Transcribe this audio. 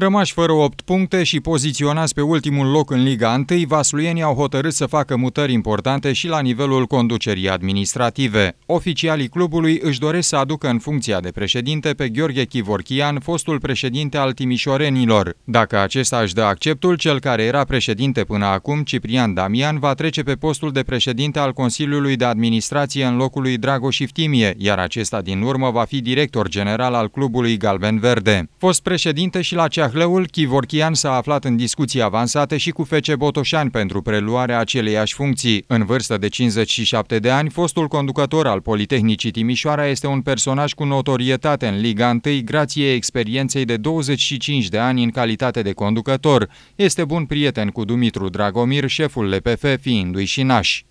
Rămași fără 8 puncte și poziționați pe ultimul loc în Liga 1, vasluienii au hotărât să facă mutări importante și la nivelul conducerii administrative. Oficialii clubului își doresc să aducă în funcția de președinte pe Gheorghe Chivorchian, fostul președinte al Timișorenilor. Dacă acesta își dă acceptul, cel care era președinte până acum, Ciprian Damian, va trece pe postul de președinte al Consiliului de Administrație în locul lui Dragoș Iftimie, iar acesta din urmă va fi director general al clubului Galben Verde. Fost președinte și la cea Ceahlăul, Chivorchian s-a aflat în discuții avansate și cu Fece Botoșan pentru preluarea aceleiași funcții. În vârstă de 57 de ani, fostul conducător al Politehnicii Timișoara este un personaj cu notorietate în Liga 1, grație experienței de 25 de ani în calitate de conducător. Este bun prieten cu Dumitru Dragomir, șeful LPF, fiindu-i și nași.